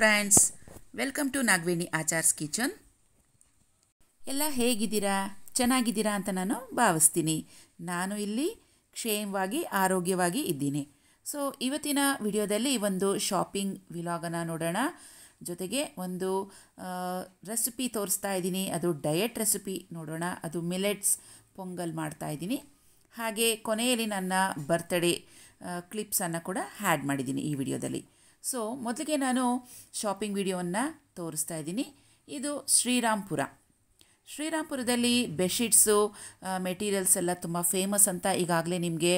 Friends welcome to Nagaveni Achar's kitchen ಎಲ್ಲ ಹೇಗಿದ್ದೀರಾ ಚೆನ್ನಾಗಿದ್ದೀರಾ ಅಂತ ನಾನು ಭಾವಿಸ್ತೀನಿ ನಾನು ಇಲ್ಲಿ ಕ್ಷೇಮವಾಗಿ ಆರೋಗ್ಯವಾಗಿ ಇದ್ದೀನಿ ಸೊ ಇವತ್ತಿನ ವಿಡಿಯೋದಲ್ಲಿ ಒಂದು ಶಾಪಿಂಗ್ ವಿಲಾಗನ್ನು ನೋಡೋಣ ಜೊತೆಗೆ ಒಂದು ರೆಸಿಪಿ ತೋರಿಸ್ತಾ ಇದ್ದೀನಿ ಅದು ಡಯಟ್ ರೆಸಿಪಿ ನೋಡೋಣ ಅದು ಮಿಲೆಟ್ಸ್ ಪೊಂಗಲ್ ಮಾಡ್ತಾ ಇದ್ದೀನಿ ಹಾಗೆ ಕೊನೆಯಲ್ಲಿ ನನ್ನ ಬರ್ತ್ಡೇ ಕ್ಲಿಪ್ಸನ್ನು ಕೂಡ ಹ್ಯಾಡ್ ಮಾಡಿದ್ದೀನಿ ಈ ವಿಡಿಯೋದಲ್ಲಿ ಸೊ ಮೊದಲಿಗೆ ನಾನು ಶಾಪಿಂಗ್ ವಿಡಿಯೋವನ್ನು ತೋರಿಸ್ತಾ ಇದ್ದೀನಿ ಇದು ಶ್ರೀರಾಮ್ಪುರ ಶ್ರೀರಾಮ್ಪುರದಲ್ಲಿ ಬೆಡ್ಶೀಟ್ಸು ಮೆಟೀರಿಯಲ್ಸ್ ಎಲ್ಲ ತುಂಬ ಫೇಮಸ್ ಅಂತ ಈಗಾಗಲೇ ನಿಮಗೆ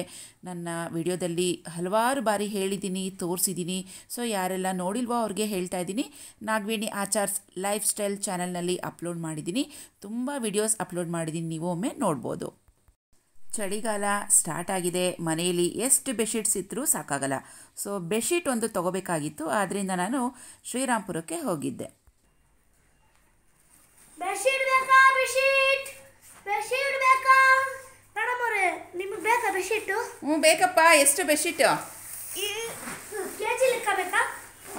ನನ್ನ ವಿಡಿಯೋದಲ್ಲಿ ಹಲವಾರು ಬಾರಿ ಹೇಳಿದ್ದೀನಿ ತೋರಿಸಿದ್ದೀನಿ ಸೊ ಯಾರೆಲ್ಲ ನೋಡಿಲ್ವೋ ಅವ್ರಿಗೆ ಹೇಳ್ತಾ ಇದ್ದೀನಿ ನಾಗವೇಣಿ ಆಚಾರ್ಸ್ ಲೈಫ್ ಸ್ಟೈಲ್ ಚಾನಲ್ನಲ್ಲಿ ಅಪ್ಲೋಡ್ ಮಾಡಿದ್ದೀನಿ ತುಂಬ ವಿಡಿಯೋಸ್ ಅಪ್ಲೋಡ್ ಮಾಡಿದ್ದೀನಿ ನೀವು ಒಮ್ಮೆ ನೋಡ್ಬೋದು ಚಳಿಗಾಲ ಸ್ಟಾರ್ಟ್ ಆಗಿದೆ ಮನೆಯಲ್ಲಿ ಎಷ್ಟು ಬೆಡ್ಶೀಟ್ಸ್ ಇದ್ದರೂ ಸಾಕಾಗಲ್ಲ ಸೊ ಬೆಡ್ಶೀಟ್ ಒಂದು ತಗೋಬೇಕಾಗಿತ್ತು ಆದ್ದರಿಂದ ನಾನು ಶ್ರೀರಾಮ್ಪುರಕ್ಕೆ ಹೋಗಿದ್ದೆ ಹ್ಞೂ ಬೇಕಪ್ಪ ಎಷ್ಟು ಬೆಡ್ಶೀಟು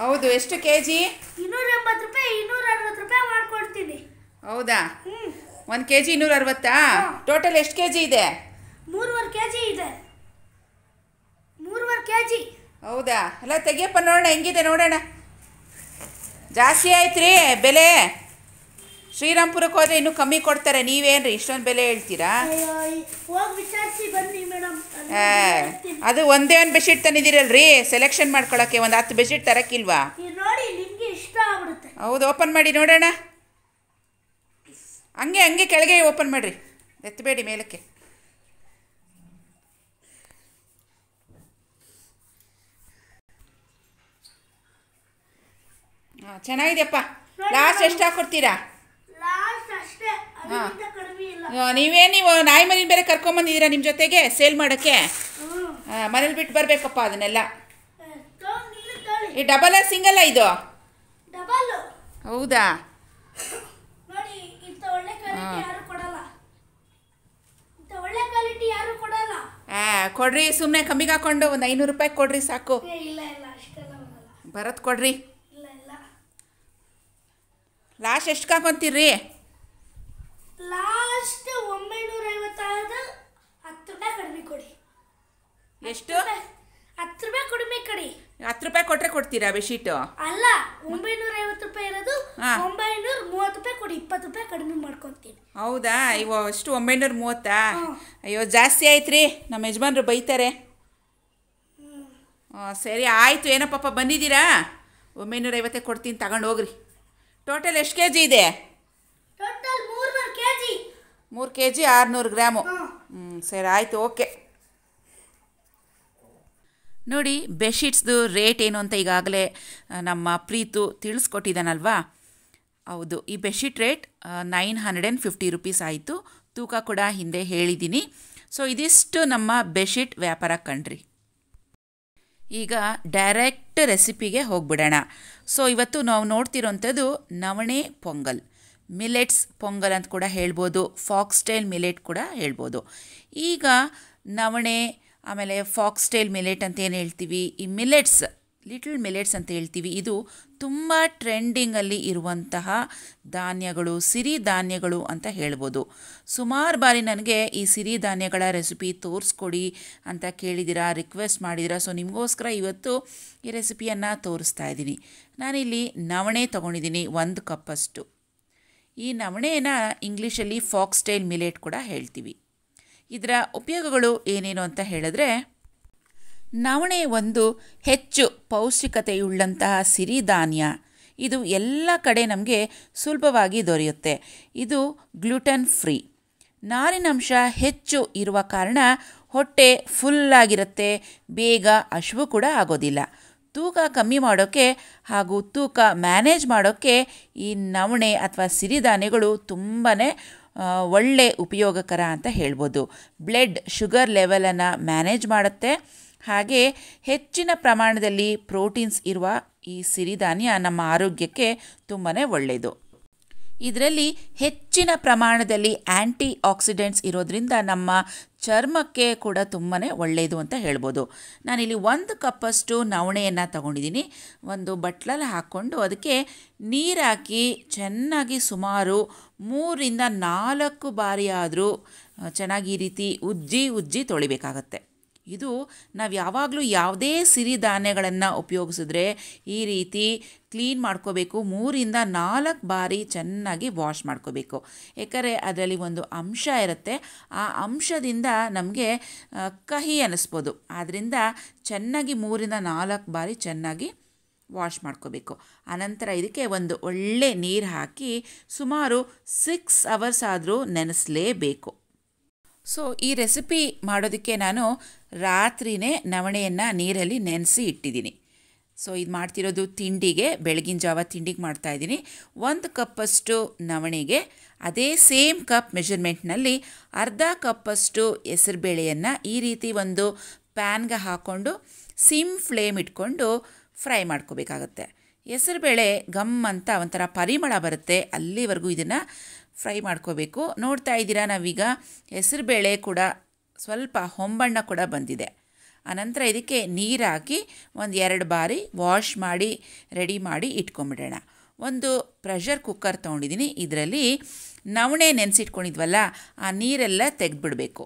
ಹೌದು ಎಷ್ಟು ಕೆ ಜಿ ಇನ್ನೂರ ಎಂಬತ್ತು ರೂಪಾಯಿ ಇನ್ನೂರ ಅರವತ್ತು ರೂಪಾಯಿ ಮಾಡ್ಕೊಡ್ತೀನಿ ಹೌದಾ ಒಂದು ಕೆ ಜಿ ಇನ್ನೂರ ಅರವತ್ತಾ ಟೋಟಲ್ ಎಷ್ಟು ಕೆ ಜಿ ಇದೆ ಮೂರುವರೆ ಕೆ ಜಿ ಇದೆ ಮೂರುವರೆ ಕೆ ಹೌದಾ ಎಲ್ಲ ತೆಗಿಯಪ್ಪ ನೋಡೋಣ ಹೆಂಗಿದೆ ನೋಡೋಣ ಜಾಸ್ತಿ ಆಯ್ತು ರೀ ಬೆಲೆ ಶ್ರೀರಾಮ್ಪುರಕ್ಕೆ ಹೋದ್ರೆ ಇನ್ನೂ ಕಮ್ಮಿ ಕೊಡ್ತಾರೆ ನೀವೇನು ರೀ ಇಷ್ಟೊಂದು ಬೆಲೆ ಹೇಳ್ತೀರಾ ಅದು ಒಂದೇ ಒಂದು ಬೆಡ್ಶೀಟ್ ತಂದಿದ್ದೀರಲ್ರಿ ಸೆಲೆಕ್ಷನ್ ಮಾಡ್ಕೊಳಕ್ಕೆ ಒಂದು ಹತ್ತು ಬೆಡ್ಶೀಟ್ ತರಕ್ಕಿಲ್ವಾ ಹೌದು ಓಪನ್ ಮಾಡಿ ನೋಡೋಣ ಹಂಗೆ ಹಂಗೆ ಕೆಳಗೆ ಓಪನ್ ಮಾಡಿರಿ ಎತ್ತಬೇಡಿ ಮೇಲಕ್ಕೆ ಹಾಂ ಚೆನ್ನಾಗಿದೆಯಪ್ಪ ಲಾಸ್ಟ್ ಎಷ್ಟು ಹಾಕ್ಕೊಡ್ತೀರಾ ನೀವೇ ನೀವು ನಾಯಿ ಮನೇಲಿ ಬೇರೆ ಕರ್ಕೊಂಬಂದಿದ್ದೀರಾ ನಿಮ್ಮ ಜೊತೆಗೆ ಸೇಲ್ ಮಾಡೋಕ್ಕೆ ಮನೇಲಿ ಬಿಟ್ಟು ಬರಬೇಕಪ್ಪ ಅದನ್ನೆಲ್ಲ ಈ ಡಬಲ ಸಿಂಗಲ್ಲ ಇದು ಹೌದಾ ಹಾಂ ಕೊಡ್ರಿ ಸುಮ್ಮನೆ ಕಮ್ಮಿಗೆ ಹಾಕೊಂಡು ಒಂದು ಐನೂರು ರೂಪಾಯಿ ಕೊಡ್ರಿ ಸಾಕು ಬರತ್ ಕೊಡ್ರಿ ಲಾಸ್ಟ್ ಎಷ್ಟು ಕಾಕೊಂತೀರಿ ಲಾಸ್ಟ್ ಒಂಬೈನೂರ ಐವತ್ತಾರು ಹತ್ತು ರೂಪಾಯಿ ಕಡಿಮೆ ಕೊಡಿ ಎಷ್ಟು ಹತ್ತು ರೂಪಾಯಿ ಕಡಿಮೆ ಕಡಿ ಹತ್ತು ರೂಪಾಯಿ ಕೊಟ್ಟರೆ ಕೊಡ್ತೀರಾ ಬೆಡ್ಶೀಟ್ ಅಲ್ಲ ಒಂಬೈನೂರ ಐವತ್ತು ರೂಪಾಯಿ ಇರೋದು ಒಂಬೈನೂರ ಮೂವತ್ತು ರೂಪಾಯಿ ಕೊಡಿ ಇಪ್ಪತ್ತು ರೂಪಾಯಿ ಕಡಿಮೆ ಮಾಡ್ಕೊತೀನಿ ಹೌದಾ ಅಯ್ಯೋ ಅಷ್ಟು ಒಂಬೈನೂರ ಮೂವತ್ತಾ ಅಯ್ಯೋ ಜಾಸ್ತಿ ಆಯ್ತು ರೀ ನಮ್ಮ ಯಜಮಾನ್ರು ಬೈತಾರೆ ಸರಿ ಆಯಿತು ಏನೋ ಪಾಪ ಬಂದಿದ್ದೀರಾ ಒಂಬೈನೂರ ಐವತ್ತೇ ಕೊಡ್ತೀನಿ ತಗೊಂಡು ಹೋಗ್ರಿ ಟೋಟಲ್ ಎಷ್ಟು ಕೆ ಜಿ ಇದೆ ಮೂರು ಕೆ ಜಿ ಆರುನೂರು ಗ್ರಾಮು ಹ್ಞೂ ಸರಿ ಆಯಿತು ಓಕೆ ನೋಡಿ ಬೆಡ್ಶೀಟ್ಸ್ದು ರೇಟ್ ಏನು ಅಂತ ಈಗಾಗಲೇ ನಮ್ಮ ಪ್ರೀತು ತಿಳಿಸ್ಕೊಟ್ಟಿದ್ದಾನಲ್ವಾ ಹೌದು ಈ bedsheet rate nine hundred and fifty rupees ಆಯಿತು ತೂಕ ಕೂಡ ಹಿಂದೆ ಹೇಳಿದ್ದೀನಿ ಸೊ ಇದಿಷ್ಟು ನಮ್ಮ ಬೆಡ್ಶೀಟ್ ವ್ಯಾಪಾರ ಕಣ್ರಿ ಈಗ ಡೈರೆಕ್ಟ್ ರೆಸಿಪಿಗೆ ಹೋಗ್ಬಿಡೋಣ ಸೊ ಇವತ್ತು ನಾವು ನೋಡ್ತಿರೋಂಥದ್ದು ನವಣೆ ಪೊಂಗಲ್ ಮಿಲೆಟ್ಸ್ ಪೊಂಗಲ್ ಅಂತ ಕೂಡ ಹೇಳ್ಬೋದು ಫಾಕ್ಸ್ಟೈಲ್ ಮಿಲೆಟ್ ಕೂಡ ಹೇಳ್ಬೋದು ಈಗ ನವಣೆ ಆಮೇಲೆ ಫಾಕ್ಸ್ಟೈಲ್ ಮಿಲೆಟ್ ಅಂತ ಏನು ಹೇಳ್ತೀವಿ ಈ ಮಿಲೆಟ್ಸ್ ಲಿಟಲ್ ಮಿಲೆಟ್ಸ್ ಅಂತ ಹೇಳ್ತೀವಿ ಇದು ತುಂಬ ಟ್ರೆಂಡಿಂಗಲ್ಲಿ ಇರುವಂತಹ ಧಾನ್ಯಗಳು ಸಿರಿ ಧಾನ್ಯಗಳು ಅಂತ ಹೇಳ್ಬೋದು ಸುಮಾರು ಬಾರಿ ನನಗೆ ಈ ಸಿರಿ ಧಾನ್ಯಗಳ ರೆಸಿಪಿ ತೋರಿಸ್ಕೊಡಿ ಅಂತ ಕೇಳಿದ್ದೀರಾ ರಿಕ್ವೆಸ್ಟ್ ಮಾಡಿದಿರಾ ಸೊ ನಿಮಗೋಸ್ಕರ ಇವತ್ತು ಈ ರೆಸಿಪಿಯನ್ನು ತೋರಿಸ್ತಾ ಇದ್ದೀನಿ ನಾನಿಲ್ಲಿ ನವಣೆ ತೊಗೊಂಡಿದ್ದೀನಿ ಒಂದು ಕಪ್ಪಷ್ಟು ಈ ನವಣೆಯನ್ನು ಇಂಗ್ಲೀಷಲ್ಲಿ ಫಾಕ್ಸ್ಟೈಲ್ ಮಿಲೆಟ್ ಕೂಡ ಹೇಳ್ತೀವಿ ಇದರ ಉಪಯೋಗಗಳು ಏನೇನು ಅಂತ ಹೇಳಿದ್ರೆ ನವಣೆ ಒಂದು ಹೆಚ್ಚು ಪೌಷ್ಟಿಕತೆಯುಳ್ಳಂತಹ ಸಿರಿಧಾನ್ಯ ಇದು ಎಲ್ಲ ಕಡೆ ನಮಗೆ ಸುಲಭವಾಗಿ ದೊರೆಯುತ್ತೆ ಇದು ಗ್ಲುಟನ್ ಫ್ರೀ ನಾರಿನಂಶ ಹೆಚ್ಚು ಇರುವ ಕಾರಣ ಹೊಟ್ಟೆ ಫುಲ್ಲಾಗಿರುತ್ತೆ ಬೇಗ ಹಶುವು ಕೂಡ ಆಗೋದಿಲ್ಲ ತೂಕ ಕಮ್ಮಿ ಮಾಡೋಕ್ಕೆ ಹಾಗೂ ತೂಕ ಮ್ಯಾನೇಜ್ ಮಾಡೋಕ್ಕೆ ಈ ನವಣೆ ಅಥವಾ ಸಿರಿಧಾನ್ಯಗಳು ತುಂಬಾ ಒಳ್ಳೆ ಉಪಯೋಗಕರ ಅಂತ ಹೇಳ್ಬೋದು ಬ್ಲಡ್ ಶುಗರ್ ಲೆವೆಲನ್ನು ಮ್ಯಾನೇಜ್ ಮಾಡುತ್ತೆ ಹಾಗೆ ಹೆಚ್ಚಿನ ಪ್ರಮಾಣದಲ್ಲಿ ಪ್ರೋಟೀನ್ಸ್ ಇರುವ ಈ ಸಿರಿಧಾನ್ಯ ನಮ್ಮ ಆರೋಗ್ಯಕ್ಕೆ ತುಂಬಾ ಒಳ್ಳೆಯದು ಇದರಲ್ಲಿ ಹೆಚ್ಚಿನ ಪ್ರಮಾಣದಲ್ಲಿ ಆ್ಯಂಟಿ ಆಕ್ಸಿಡೆಂಟ್ಸ್ ಇರೋದ್ರಿಂದ ನಮ್ಮ ಚರ್ಮಕ್ಕೆ ಕೂಡ ತುಂಬಾ ಒಳ್ಳೆಯದು ಅಂತ ಹೇಳ್ಬೋದು ನಾನಿಲ್ಲಿ ಒಂದು ಕಪ್ಪಷ್ಟು ನವಣೆಯನ್ನು ತಗೊಂಡಿದ್ದೀನಿ ಒಂದು ಬಟ್ಲಲ್ಲಿ ಹಾಕ್ಕೊಂಡು ಅದಕ್ಕೆ ನೀರಾಕಿ ಚೆನ್ನಾಗಿ ಸುಮಾರು ಮೂರಿಂದ ನಾಲ್ಕು ಬಾರಿ ಆದರೂ ಚೆನ್ನಾಗಿ ಈ ರೀತಿ ಉಜ್ಜಿ ಉಜ್ಜಿ ತೊಳಿಬೇಕಾಗತ್ತೆ ಇದು ನಾವು ಯಾವಾಗಲೂ ಯಾವುದೇ ಸಿರಿಧಾನ್ಯಗಳನ್ನು ಉಪಯೋಗಿಸಿದ್ರೆ ಈ ರೀತಿ ಕ್ಲೀನ್ ಮಾಡ್ಕೋಬೇಕು ಮೂರಿಂದ ನಾಲ್ಕು ಬಾರಿ ಚೆನ್ನಾಗಿ ವಾಶ್ ಮಾಡ್ಕೋಬೇಕು ಏಕೆಂದರೆ ಅದರಲ್ಲಿ ಒಂದು ಅಂಶ ಇರುತ್ತೆ ಆ ಅಂಶದಿಂದ ನಮಗೆ ಕಹಿ ಅನ್ನಿಸ್ಬೋದು ಆದ್ದರಿಂದ ಚೆನ್ನಾಗಿ ಮೂರಿಂದ ನಾಲ್ಕು ಬಾರಿ ಚೆನ್ನಾಗಿ ವಾಶ್ ಮಾಡ್ಕೋಬೇಕು ಆನಂತರ ಇದಕ್ಕೆ ಒಂದು ಒಳ್ಳೆ ನೀರು ಹಾಕಿ ಸುಮಾರು ಸಿಕ್ಸ್ ಅವರ್ಸ್ ಆದರೂ ನೆನೆಸಲೇಬೇಕು ಸೊ ಈ ರೆಸಿಪಿ ಮಾಡೋದಕ್ಕೆ ನಾನು ರಾತ್ರಿನೇ ನವಣೆಯನ್ನು ನೀರಲ್ಲಿ ನೆನೆಸಿ ಇಟ್ಟಿದ್ದೀನಿ ಸೊ ಇದು ಮಾಡ್ತಿರೋದು ತಿಂಡಿಗೆ ಬೆಳಗಿನ ಜಾವ ತಿಂಡಿಗೆ ಮಾಡ್ತಾಯಿದ್ದೀನಿ ಒಂದು ಕಪ್ಪಷ್ಟು ನವಣೆಗೆ ಅದೇ ಸೇಮ್ ಕಪ್ ಮೆಷರ್ಮೆಂಟ್ನಲ್ಲಿ ಅರ್ಧ ಕಪ್ಪಷ್ಟು ಹೆಸರುಬೇಳೆಯನ್ನು ಈ ರೀತಿ ಒಂದು ಪ್ಯಾನ್ಗೆ ಹಾಕ್ಕೊಂಡು ಸಿಮ್ ಫ್ಲೇಮ್ ಇಟ್ಕೊಂಡು ಫ್ರೈ ಮಾಡ್ಕೋಬೇಕಾಗತ್ತೆ ಹೆಸರುಬೇಳೆ ಗಮ್ ಅಂತ ಒಂಥರ ಪರಿಮಳ ಬರುತ್ತೆ ಅಲ್ಲಿವರೆಗೂ ಇದನ್ನು ಫ್ರೈ ಮಾಡ್ಕೋಬೇಕು ನೋಡ್ತಾ ಇದ್ದೀರಾ ನಾವೀಗ ಹೆಸರುಬೇಳೆ ಕೂಡ ಸ್ವಲ್ಪ ಹೊಂಬಣ್ಣ ಕೂಡ ಬಂದಿದೆ ಆನಂತರ ಇದಕ್ಕೆ ನೀರಾಕಿ ಒಂದು ಎರಡು ಬಾರಿ ವಾಶ್ ಮಾಡಿ ರೆಡಿ ಮಾಡಿ ಇಟ್ಕೊಂಬಿಡೋಣ ಒಂದು ಪ್ರೆಷರ್ ಕುಕ್ಕರ್ ತೊಗೊಂಡಿದ್ದೀನಿ ಇದರಲ್ಲಿ ನವಣೆ ನೆನೆಸಿಟ್ಕೊಂಡಿದ್ವಲ್ಲ ಆ ನೀರೆಲ್ಲ ತೆಗೆದುಬಿಡಬೇಕು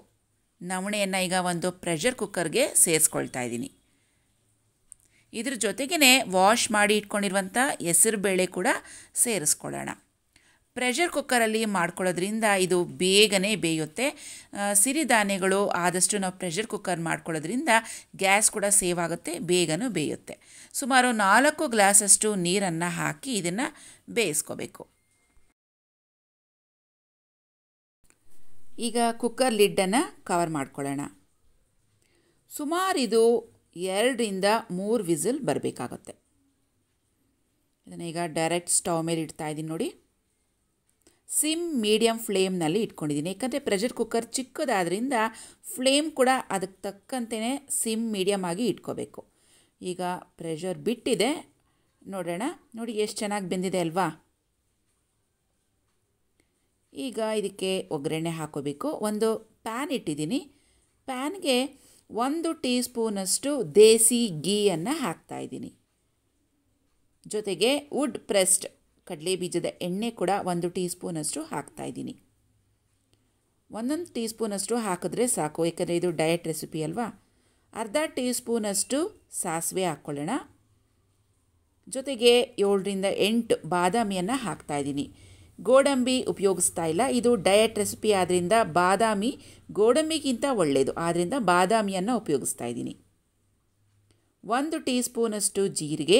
ನವಣೆಯನ್ನು ಈಗ ಒಂದು ಪ್ರೆಷರ್ ಕುಕ್ಕರ್ಗೆ ಸೇರಿಸ್ಕೊಳ್ತಾ ಇದ್ದೀನಿ ಇದ್ರ ಜೊತೆಗೇ ವಾಶ್ ಮಾಡಿ ಇಟ್ಕೊಂಡಿರುವಂಥ ಹೆಸರು ಬೇಳೆ ಕೂಡ ಸೇರಿಸ್ಕೊಳ್ಳೋಣ ಪ್ರೆಷರ್ ಕುಕ್ಕರಲ್ಲಿ ಮಾಡ್ಕೊಳ್ಳೋದ್ರಿಂದ ಇದು ಬೇಗನೆ ಬೇಯುತ್ತೆ ಸಿರಿಧಾನ್ಯಗಳು ಆದಷ್ಟು ನಾವು ಪ್ರೆಷರ್ ಕುಕ್ಕರ್ ಮಾಡ್ಕೊಳ್ಳೋದ್ರಿಂದ ಗ್ಯಾಸ್ ಕೂಡ ಸೇವ್ ಆಗುತ್ತೆ ಬೇಗನೂ ಬೇಯುತ್ತೆ ಸುಮಾರು ನಾಲ್ಕು ಗ್ಲಾಸಷ್ಟು ನೀರನ್ನು ಹಾಕಿ ಇದನ್ನು ಬೇಯಿಸ್ಕೋಬೇಕು ಈಗ ಕುಕ್ಕರ್ ಲಿಡ್ಡನ್ನು ಕವರ್ ಮಾಡ್ಕೊಳ್ಳೋಣ ಸುಮಾರು ಇದು ಎರಡರಿಂದ ಮೂರು ವಿಸಿಲ್ ಬರಬೇಕಾಗತ್ತೆ ಇದನ್ನು ಈಗ ಡೈರೆಕ್ಟ್ ಸ್ಟವ್ ಮೇಲೆ ಇಡ್ತಾ ಇದ್ದೀನಿ ನೋಡಿ ಸಿಮ್ ಮೀಡಿಯಂ ಫ್ಲೇಮ್ನಲ್ಲಿ ಇಟ್ಕೊಂಡಿದ್ದೀನಿ ಯಾಕಂದರೆ ಪ್ರೆಷರ್ ಕುಕ್ಕರ್ ಚಿಕ್ಕದಾದ್ರಿಂದ ಫ್ಲೇಮ್ ಕೂಡ ಅದಕ್ಕೆ ತಕ್ಕಂತೆಯೇ ಸಿಮ್ ಮೀಡಿಯಮ್ ಆಗಿ ಇಟ್ಕೋಬೇಕು ಈಗ ಪ್ರೆಷರ್ ಬಿಟ್ಟಿದೆ ನೋಡೋಣ ನೋಡಿ ಎಷ್ಟು ಚೆನ್ನಾಗಿ ಬೆಂದಿದೆ ಅಲ್ವಾ ಈಗ ಇದಕ್ಕೆ ಒಗ್ಗರಣೆ ಹಾಕೋಬೇಕು ಒಂದು ಪ್ಯಾನ್ ಇಟ್ಟಿದ್ದೀನಿ ಪ್ಯಾನ್ಗೆ ಒಂದು ಟೀ ಸ್ಪೂನಷ್ಟು ದೇಸಿ ಗೀಯನ್ನು ಹಾಕ್ತಾಯಿದ್ದೀನಿ ಜೊತೆಗೆ ವುಡ್ ಪ್ರೆಸ್ಡ್ ಕಡಲೆ ಬೀಜದ ಎಣ್ಣೆ ಕೂಡ ಒಂದು ಟೀ ಸ್ಪೂನಷ್ಟು ಹಾಕ್ತಾಯಿದ್ದೀನಿ ಒಂದೊಂದು ಟೀ ಸ್ಪೂನಷ್ಟು ಹಾಕಿದ್ರೆ ಸಾಕು ಏಕೆಂದರೆ ಇದು ಡಯಟ್ ರೆಸಿಪಿ ಅಲ್ವಾ ಅರ್ಧ ಟೀ ಸ್ಪೂನಷ್ಟು ಸಾಸಿವೆ ಹಾಕ್ಕೊಳ್ಳೋಣ ಜೊತೆಗೆ ಏಳರಿಂದ ಎಂಟು ಬಾದಾಮಿಯನ್ನು ಹಾಕ್ತಾಯಿದ್ದೀನಿ ಗೋಡಂಬಿ ಉಪಯೋಗಿಸ್ತಾ ಇಲ್ಲ ಇದು ಡಯಟ್ ರೆಸಿಪಿ ಆದ್ದರಿಂದ ಬಾದಾಮಿ ಗೋಡಂಬಿಗಿಂತ ಒಳ್ಳೆಯದು ಆದ್ದರಿಂದ ಬಾದಾಮಿಯನ್ನು ಉಪಯೋಗಿಸ್ತಾ ಇದ್ದೀನಿ ಒಂದು ಟೀ ಸ್ಪೂನಷ್ಟು ಜೀರಿಗೆ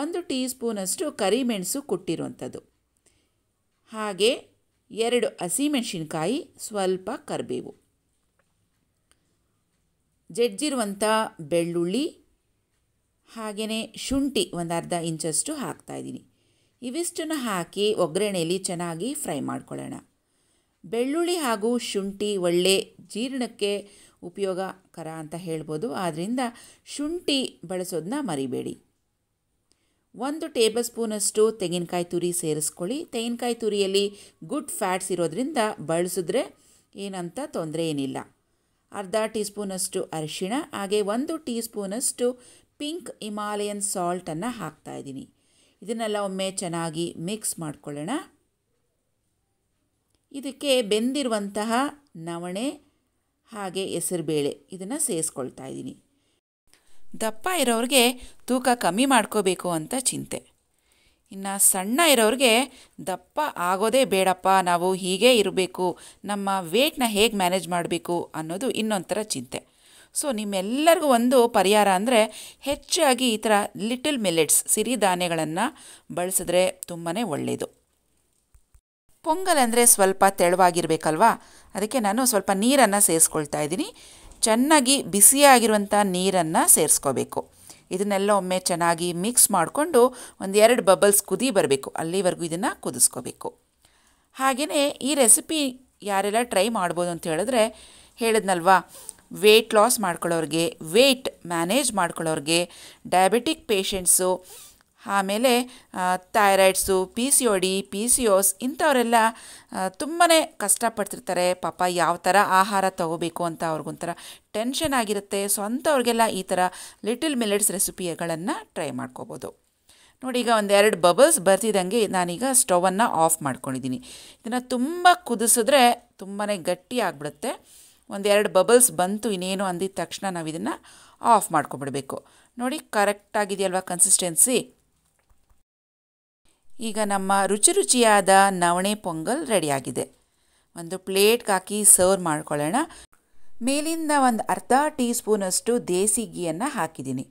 ಒಂದು ಟೀ ಸ್ಪೂನಷ್ಟು ಕರಿಮೆಣಸು ಕುಟ್ಟಿರುವಂಥದ್ದು ಹಾಗೆ ಎರಡು ಹಸಿಮೆಣಸಿನಕಾಯಿ ಸ್ವಲ್ಪ ಕರಿಬೇವು ಜಡ್ಜಿರುವಂಥ ಬೆಳ್ಳುಳ್ಳಿ ಹಾಗೆಯೇ ಶುಂಠಿ ಒಂದು ಅರ್ಧ ಇಂಚಷ್ಟು ಹಾಕ್ತಾಯಿದ್ದೀನಿ ಇವಿಷ್ಟನ್ನು ಹಾಕಿ ಒಗ್ಗರಣೆಯಲ್ಲಿ ಚೆನ್ನಾಗಿ ಫ್ರೈ ಮಾಡ್ಕೊಳ್ಳೋಣ ಬೆಳ್ಳುಳ್ಳಿ ಹಾಗೂ ಶುಂಠಿ ಒಳ್ಳೆ ಜೀರ್ಣಕ್ಕೆ ಉಪಯೋಗಕರ ಅಂತ ಹೇಳ್ಬೋದು ಆದ್ದರಿಂದ ಶುಂಠಿ ಬಳಸೋದನ್ನ ಮರಿಬೇಡಿ ಒಂದು ಟೇಬಲ್ ಸ್ಪೂನಷ್ಟು ತೆಂಗಿನಕಾಯಿ ತುರಿ ಸೇರಿಸ್ಕೊಳ್ಳಿ ತೆಂಗಿನಕಾಯಿ ತುರಿಯಲ್ಲಿ ಗುಡ್ ಫ್ಯಾಟ್ಸ್ ಇರೋದ್ರಿಂದ ಬಳಸಿದ್ರೆ ಏನಂತ ತೊಂದರೆ ಏನಿಲ್ಲ ಅರ್ಧ ಟೀ ಸ್ಪೂನಷ್ಟು ಅರಿಶಿಣ ಹಾಗೆ ಒಂದು ಟೀ ಸ್ಪೂನಷ್ಟು ಪಿಂಕ್ ಹಿಮಾಲಯನ್ ಸಾಲ್ಟನ್ನು ಹಾಕ್ತಾಯಿದ್ದೀನಿ ಇದನ್ನೆಲ್ಲ ಒಮ್ಮೆ ಚೆನ್ನಾಗಿ ಮಿಕ್ಸ್ ಮಾಡಿಕೊಳ್ಳೋಣ ಇದಕ್ಕೆ ಬೆಂದಿರುವಂತಹ ನವಣೆ ಹಾಗೆ ಹೆಸರುಬೇಳೆ ಇದನ್ನು ಸೇರಿಸ್ಕೊಳ್ತಾ ಇದ್ದೀನಿ ದಪ್ಪ ಇರೋರಿಗೆ ತೂಕ ಕಮ್ಮಿ ಮಾಡ್ಕೋಬೇಕು ಅಂತ ಚಿಂತೆ ಇನ್ನು ಸಣ್ಣ ಇರೋರಿಗೆ ದಪ್ಪ ಆಗೋದೇ ಬೇಡಪ್ಪ ನಾವು ಹೀಗೇ ಇರಬೇಕು ನಮ್ಮ ವೇಟ್ನ ಹೇಗೆ ಮ್ಯಾನೇಜ್ ಮಾಡಬೇಕು ಅನ್ನೋದು ಇನ್ನೊಂಥರ ಚಿಂತೆ ಸೊ ನಿಮ್ಮೆಲ್ಲರಿಗೂ ಒಂದು ಪರಿಹಾರ ಅಂದರೆ ಹೆಚ್ಚಾಗಿ ಈ ಥರ ಲಿಟಲ್ ಮಿಲೆಟ್ಸ್ ಸಿರಿಧಾನ್ಯಗಳನ್ನು ಬಳಸಿದ್ರೆ ತುಂಬಾ ಒಳ್ಳೆಯದು ಪೊಂಗಲ್ ಅಂದರೆ ಸ್ವಲ್ಪ ತೆಳುವಾಗಿರಬೇಕಲ್ವಾ ಅದಕ್ಕೆ ನಾನು ಸ್ವಲ್ಪ ನೀರನ್ನು ಸೇರಿಸ್ಕೊಳ್ತಾ ಇದ್ದೀನಿ ಚೆನ್ನಾಗಿ ಬಿಸಿಯಾಗಿರುವಂಥ ನೀರನ್ನು ಸೇರಿಸ್ಕೋಬೇಕು ಇದನ್ನೆಲ್ಲ ಒಮ್ಮೆ ಚೆನ್ನಾಗಿ ಮಿಕ್ಸ್ ಮಾಡಿಕೊಂಡು ಒಂದು ಎರಡು ಬಬಲ್ಸ್ ಕುದಿ ಬರಬೇಕು ಅಲ್ಲಿವರೆಗೂ ಇದನ್ನು ಕುದಿಸ್ಕೋಬೇಕು ಹಾಗೆಯೇ ಈ ರೆಸಿಪಿ ಯಾರೆಲ್ಲ ಟ್ರೈ ಮಾಡ್ಬೋದು ಅಂತ ಹೇಳಿದ್ರೆ ಹೇಳಿದ್ನಲ್ವಾ ವೆಯ್ಟ್ ಲಾಸ್ ಮಾಡ್ಕೊಳ್ಳೋರಿಗೆ ವೆಯ್ಟ್ ಮ್ಯಾನೇಜ್ ಮಾಡ್ಕೊಳ್ಳೋರಿಗೆ ಡಯಾಬಿಟಿಕ್ ಪೇಷಂಟ್ಸು ಆಮೇಲೆ thyroids P C O D P C O S ಇಂಥವರೆಲ್ಲ ತುಂಬಾ ಕಷ್ಟಪಡ್ತಿರ್ತಾರೆ ಪಾಪ ಯಾವ ಥರ ಆಹಾರ ತಗೋಬೇಕು ಅಂತ ಅವ್ರಿಗೊಂಥರ ಟೆನ್ಷನ್ ಆಗಿರುತ್ತೆ ಸೊ ಅಂಥವ್ರಿಗೆಲ್ಲ ಈ ಥರ ಲಿಟಲ್ ಮಿಲೆಟ್ಸ್ ರೆಸಿಪಿಗಳನ್ನು ಟ್ರೈ ಮಾಡ್ಕೋಬೋದು ನೋಡಿ ಈಗ ಒಂದೆರಡು ಬಬಲ್ಸ್ ಬರ್ತಿದ್ದಂಗೆ ನಾನೀಗ ಸ್ಟವನ್ನು ಆಫ್ ಮಾಡ್ಕೊಂಡಿದ್ದೀನಿ ಇದನ್ನು ತುಂಬ ಕುದಿಸಿದ್ರೆ ತುಂಬಾ ಗಟ್ಟಿ ಆಗಿಬಿಡುತ್ತೆ ಒಂದೆರಡು ಬಬಲ್ಸ್ ಬಂತು ಇನ್ನೇನು ಅಂದಿದ ತಕ್ಷಣ ನಾವು ಇದನ್ನು ಆಫ್ ಮಾಡ್ಕೊಬಿಡ್ಬೇಕು ನೋಡಿ ಕರೆಕ್ಟಾಗಿದೆಯಲ್ವ ಕನ್ಸಿಸ್ಟೆನ್ಸಿ ಈಗ ನಮ್ಮ ರುಚಿ ರುಚಿಯಾದ ನವಣೆ ಪೊಂಗಲ್ ರೆಡಿಯಾಗಿದೆ ಒಂದು ಪ್ಲೇಟ್ಗೆ ಹಾಕಿ ಸರ್ವ್ ಮಾಡ್ಕೊಳ್ಳೋಣ ಮೇಲಿಂದ ಒಂದು ಅರ್ಧ ಟೀ ಸ್ಪೂನಷ್ಟು ದೇಸಿ ಗೀಯನ್ನು ಹಾಕಿದ್ದೀನಿ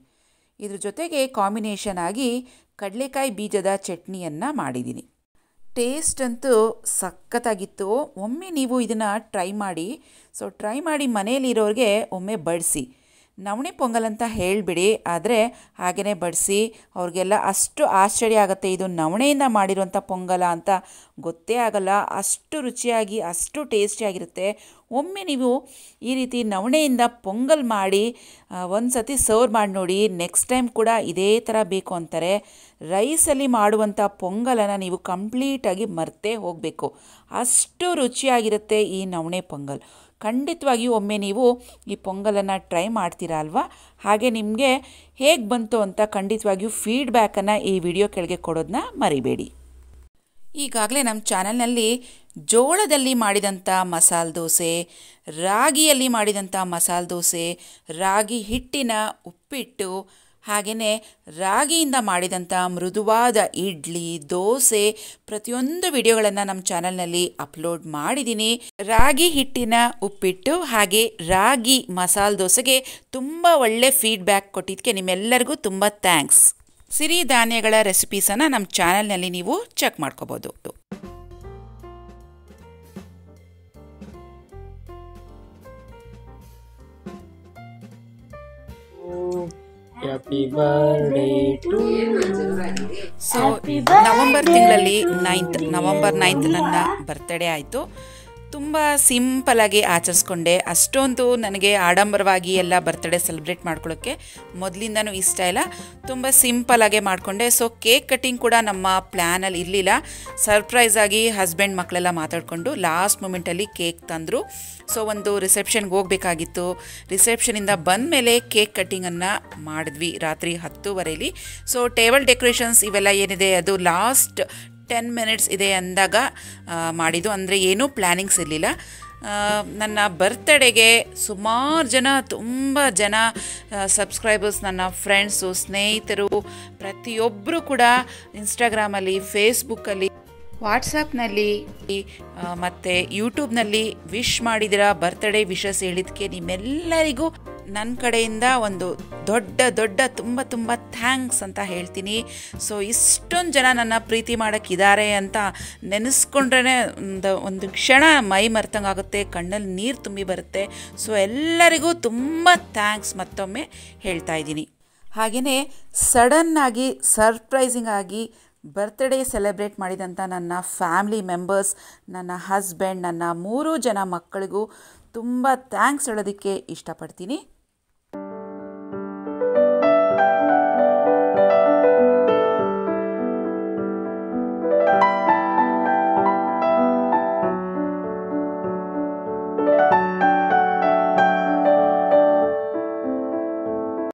ಇದ್ರ ಜೊತೆಗೆ ಕಾಂಬಿನೇಷನ್ ಆಗಿ ಕಡಲೆಕಾಯಿ ಬೀಜದ ಚಟ್ನಿಯನ್ನು ಮಾಡಿದ್ದೀನಿ ಟೇಸ್ಟ್ ಅಂತೂ ಸಖತ್ತಾಗಿತ್ತು ಒಮ್ಮೆ ನೀವು ಇದನ್ನು ಟ್ರೈ ಮಾಡಿ ಸೊ ಟ್ರೈ ಮಾಡಿ ಮನೇಲಿರೋರಿಗೆ ಒಮ್ಮೆ ಬಡಿಸಿ ನವಣಿ ಪೊಂಗಲ್ ಅಂತ ಹೇಳಿಬಿಡಿ ಆದರೆ ಹಾಗೆಯೇ ಬಡಿಸಿ ಅವ್ರಿಗೆಲ್ಲ ಅಷ್ಟು ಆಶ್ಚರ್ಯ ಆಗುತ್ತೆ ಇದು ನವಣೆಯಿಂದ ಮಾಡಿರುವಂಥ ಪೊಂಗಲ ಅಂತ ಗೊತ್ತೇ ಆಗಲ್ಲ ಅಷ್ಟು ರುಚಿಯಾಗಿ ಅಷ್ಟು ಟೇಸ್ಟಿಯಾಗಿರುತ್ತೆ ಒಮ್ಮೆ ನೀವು ಈ ರೀತಿ ನವಣೆಯಿಂದ ಪೊಂಗಲ್ ಮಾಡಿ ಒಂದು ಸತಿ ಸರ್ವ್ ಮಾಡಿ ನೋಡಿ ನೆಕ್ಸ್ಟ್ ಟೈಮ್ ಕೂಡ ಇದೇ ಥರ ಬೇಕು ಅಂತಾರೆ ರೈಸಲ್ಲಿ ಮಾಡುವಂಥ ಪೊಂಗಲನ್ನು ನೀವು ಕಂಪ್ಲೀಟಾಗಿ ಮರ್ತೇ ಹೋಗಬೇಕು ಅಷ್ಟು ರುಚಿಯಾಗಿರುತ್ತೆ ಈ ನವಣೆ ಪೊಂಗಲ್ ಖಂಡಿತವಾಗಿಯೂ ಒಮ್ಮೆ ನೀವು ಈ ಪೊಂಗಲನ್ನು ಟ್ರೈ ಮಾಡ್ತೀರಾ ಅಲ್ವಾ ಹಾಗೆ ನಿಮಗೆ ಹೇಗೆ ಬಂತು ಅಂತ ಖಂಡಿತವಾಗಿಯೂ ಫೀಡ್ಬ್ಯಾಕನ್ನು ಈ ವಿಡಿಯೋ ಕೆಳಗೆ ಕೊಡೋದನ್ನ ಮರಿಬೇಡಿ ಈಗಾಗಲೇ ನಮ್ಮ ಚಾನಲ್ನಲ್ಲಿ ಜೋಳದಲ್ಲಿ ಮಾಡಿದಂಥ ಮಸಾಲೆ ದೋಸೆ ರಾಗಿಯಲ್ಲಿ ಮಾಡಿದಂಥ ಮಸಾಲೆ ದೋಸೆ ರಾಗಿ ಹಿಟ್ಟಿನ ಉಪ್ಪಿಟ್ಟು ಹಾಗೆಯೇ ರಾಗಿಯಿಂದ ಮಾಡಿದಂಥ ಮೃದುವಾದ ಇಡ್ಲಿ ದೋಸೆ ಪ್ರತಿಯೊಂದು ವಿಡಿಯೋಗಳನ್ನು ನಮ್ಮ ಚಾನಲ್ನಲ್ಲಿ ಅಪ್ಲೋಡ್ ಮಾಡಿದ್ದೀನಿ ರಾಗಿ ಹಿಟ್ಟಿನ ಉಪ್ಪಿಟ್ಟು ಹಾಗೆ ರಾಗಿ ಮಸಾಲೆ ದೋಸೆಗೆ ತುಂಬ ಒಳ್ಳೆ ಫೀಡ್ಬ್ಯಾಕ್ ಕೊಟ್ಟಿದ್ದಕ್ಕೆ ನಿಮ್ಮೆಲ್ಲರಿಗೂ ತುಂಬ ಥ್ಯಾಂಕ್ಸ್ ಸಿರಿಧಾನ್ಯಗಳ ರೆಸಿಪೀಸನ್ನು ನಮ್ಮ ಚಾನಲ್ನಲ್ಲಿ ನೀವು ಚೆಕ್ ಮಾಡ್ಕೋಬೋದು Oh. Happy birthday to so November ತಿಂಗಳಲ್ಲಿ ನೈನ್ತ್ ನವಂಬರ್ ನೈನ್ತ್ ನನ್ನ ಬರ್ತ್ಡೇ ಆಯಿತು ತುಂಬ ಸಿಂಪಲಾಗಿ ಆಚರಿಸ್ಕೊಂಡೆ ಅಷ್ಟೊಂದು ನನಗೆ ಆಡಂಬರವಾಗಿ ಎಲ್ಲ ಬರ್ತ್ಡೇ ಸೆಲೆಬ್ರೇಟ್ ಮಾಡ್ಕೊಳ್ಳೋಕ್ಕೆ ಮೊದಲಿಂದನೂ ಇಷ್ಟ ಇಲ್ಲ ತುಂಬ ಸಿಂಪಲಾಗೆ ಮಾಡಿಕೊಂಡೆ ಸೊ ಕೇಕ್ ಕಟ್ಟಿಂಗ್ ಕೂಡ ನಮ್ಮ ಪ್ಲ್ಯಾನಲ್ಲಿ ಇರಲಿಲ್ಲ ಸರ್ಪ್ರೈಸ್ ಆಗಿ ಹಸ್ಬೆಂಡ್ ಮಕ್ಕಳೆಲ್ಲ ಮಾತಾಡಿಕೊಂಡು ಲಾಸ್ಟ್ ಮೂಮೆಂಟಲ್ಲಿ ಕೇಕ್ ತಂದರು ಸೊ ಒಂದು ರಿಸೆಪ್ಷನ್ಗೆ ಹೋಗಬೇಕಾಗಿತ್ತು ರಿಸೆಪ್ಷನಿಂದ ಬಂದ ಮೇಲೆ ಕೇಕ್ ಕಟ್ಟಿಂಗನ್ನು ಮಾಡಿದ್ವಿ ರಾತ್ರಿ ಹತ್ತುವರೆಯಲ್ಲಿ ಸೊ ಟೇಬಲ್ ಡೆಕೋರೇಷನ್ಸ್ ಇವೆಲ್ಲ ಏನಿದೆ ಅದು ಲಾಸ್ಟ್ ಟೆನ್ ಮಿನಿಟ್ಸ್ ಇದೆ ಅಂದಾಗ ಮಾಡಿದ್ದು ಅಂದರೆ ಏನೂ ಪ್ಲ್ಯಾನಿಂಗ್ಸ್ ಇರಲಿಲ್ಲ ನನ್ನ ಬರ್ತ್ಡೇಗೆ ಸುಮಾರು ಜನ ತುಂಬ ಜನ ಸಬ್ಸ್ಕ್ರೈಬರ್ಸ್ ನನ್ನ ಫ್ರೆಂಡ್ಸು ಸ್ನೇಹಿತರು ಪ್ರತಿಯೊಬ್ಬರು ಕೂಡ ಇನ್ಸ್ಟಾಗ್ರಾಮಲ್ಲಿ ಫೇಸ್ಬುಕ್ಕಲ್ಲಿ ವಾಟ್ಸಪ್ನಲ್ಲಿ ಮತ್ತು ಯೂಟ್ಯೂಬ್ನಲ್ಲಿ ವಿಶ್ ಮಾಡಿದಿರ ಬರ್ತ್ಡೇ ವಿಶಸ್ ಹೇಳಿದ್ಕೆ ನಿಮ್ಮೆಲ್ಲರಿಗೂ ನನ್ನ ಕಡೆಯಿಂದ ಒಂದು ದೊಡ್ಡ ದೊಡ್ಡ ತುಂಬ ತುಂಬ ಥ್ಯಾಂಕ್ಸ್ ಅಂತ ಹೇಳ್ತೀನಿ ಸೊ ಇಷ್ಟೊಂದು ಜನ ನನ್ನ ಪ್ರೀತಿ ಮಾಡೋಕ್ಕಿದ್ದಾರೆ ಅಂತ ನೆನೆಸ್ಕೊಂಡ್ರೇ ಒಂದು ಒಂದು ಕ್ಷಣ ಮೈ ಮರ್ತಂಗಾಗುತ್ತೆ ಕಣ್ಣಲ್ಲಿ ನೀರು ತುಂಬಿ ಬರುತ್ತೆ ಸೊ ಎಲ್ಲರಿಗೂ ತುಂಬ ಥ್ಯಾಂಕ್ಸ್ ಮತ್ತೊಮ್ಮೆ ಹೇಳ್ತಾ ಇದ್ದೀನಿ ಹಾಗೆಯೇ ಸಡನ್ನಾಗಿ ಸರ್ಪ್ರೈಸಿಂಗ್ ಆಗಿ ಬರ್ತ್ಡೇ ಸೆಲೆಬ್ರೇಟ್ ಮಾಡಿದಂಥ ನನ್ನ ಫ್ಯಾಮಿಲಿ ಮೆಂಬರ್ಸ್ ನನ್ನ ಹಸ್ಬೆಂಡ್ ನನ್ನ ಮೂರು ಜನ ಮಕ್ಕಳಿಗೂ ತುಂಬ ಥ್ಯಾಂಕ್ಸ್ ಹೇಳೋದಕ್ಕೆ ಇಷ್ಟಪಡ್ತೀನಿ